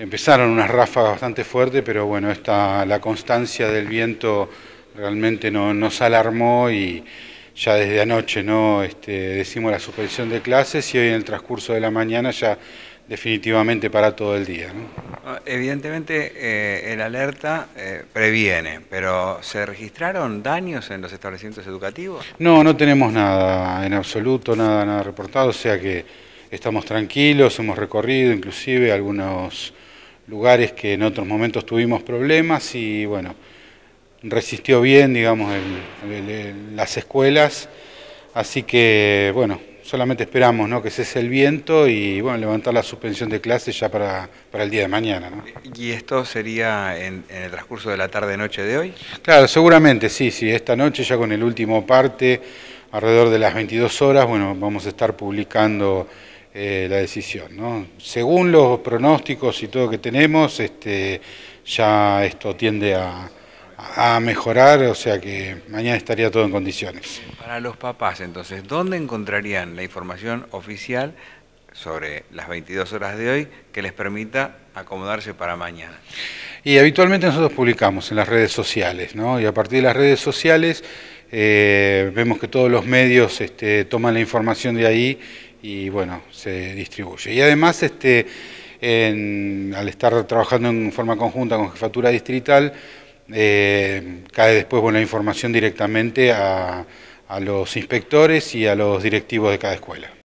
Empezaron unas ráfagas bastante fuertes, pero bueno, esta, la constancia del viento realmente no, nos alarmó y ya desde anoche no este, decimos la suspensión de clases y hoy en el transcurso de la mañana ya definitivamente para todo el día. Ah, evidentemente eh, el alerta eh, previene, pero ¿se registraron daños en los establecimientos educativos? No, no tenemos nada en absoluto, nada, nada reportado, o sea que estamos tranquilos, hemos recorrido inclusive algunos lugares que en otros momentos tuvimos problemas y bueno, resistió bien, digamos, las escuelas. Así que bueno, solamente esperamos ¿no? que cese el viento y bueno, levantar la suspensión de clases ya para, el día de mañana. ¿Y esto sería en, en el transcurso de la tarde-noche de hoy? Claro, seguramente, sí, sí. Esta noche ya con el último parte, alrededor de las 22 horas, bueno, vamos a estar publicando eh, la decisión. ¿no? Según los pronósticos y todo que tenemos, este, ya esto tiende a, a mejorar, o sea que mañana estaría todo en condiciones. Para los papás, entonces, ¿dónde encontrarían la información oficial sobre las 22 horas de hoy que les permita acomodarse para mañana? Y habitualmente nosotros publicamos en las redes sociales, ¿no? Y a partir de las redes sociales eh, vemos que todos los medios este, toman la información de ahí y bueno, se distribuye. Y además, este, al estar trabajando en forma conjunta con Jefatura Distrital, eh, cae después la información directamente a los inspectores y a los directivos de cada escuela.